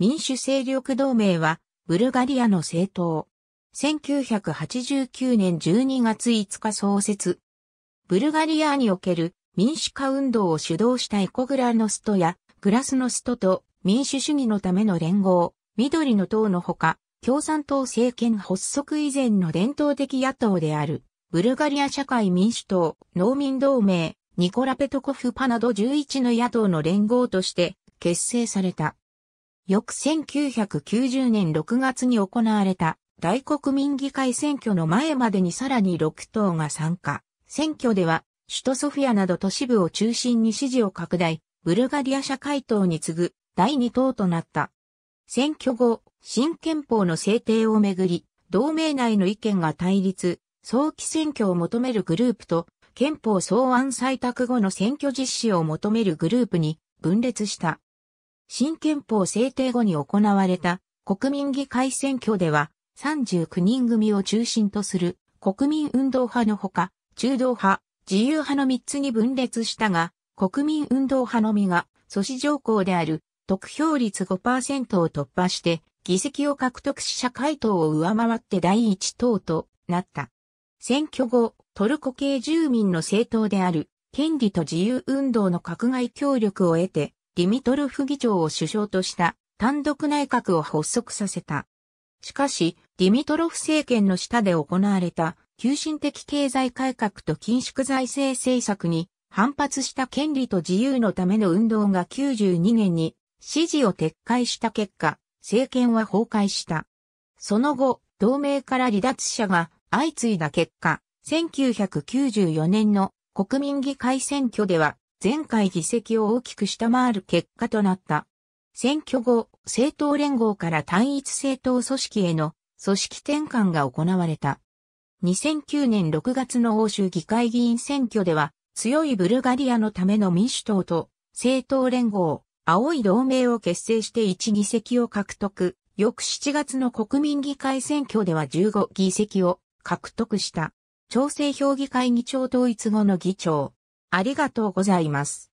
民主勢力同盟は、ブルガリアの政党。1989年12月5日創設。ブルガリアにおける民主化運動を主導したエコグラノストやグラスノストと民主主義のための連合、緑の党のほか、共産党政権発足以前の伝統的野党である、ブルガリア社会民主党、農民同盟、ニコラペトコフパなど11の野党の連合として結成された。翌1990年6月に行われた大国民議会選挙の前までにさらに6党が参加。選挙では首都ソフィアなど都市部を中心に支持を拡大、ブルガリア社会党に次ぐ第2党となった。選挙後、新憲法の制定をめぐり、同盟内の意見が対立、早期選挙を求めるグループと、憲法草案採択後の選挙実施を求めるグループに分裂した。新憲法制定後に行われた国民議会選挙では39人組を中心とする国民運動派のほか、中道派、自由派の3つに分裂したが、国民運動派のみが阻止条項である得票率5%を突破して議席を獲得し社会党を上回って第一党となった。選挙後、トルコ系住民の政党である権利と自由運動の閣外協力を得てディミトロフ議長を首相とした単独内閣を発足させた。しかし、ディミトロフ政権の下で行われた、急進的経済改革と緊縮財政政策に反発した権利と自由のための運動が92年に支持を撤回した結果、政権は崩壊した。その後、同盟から離脱者が相次いだ結果、1994年の国民議会選挙では前回議席を大きく下回る結果となった。選挙後、政党連合から単一政党組織への組織転換が行われた。2009年6月の欧州議会議員選挙では、強いブルガリアのための民主党と政党連合、青い同盟を結成して1議席を獲得。翌7月の国民議会選挙では15議席を獲得した。調整評議会議長統一後の議長、ありがとうございます。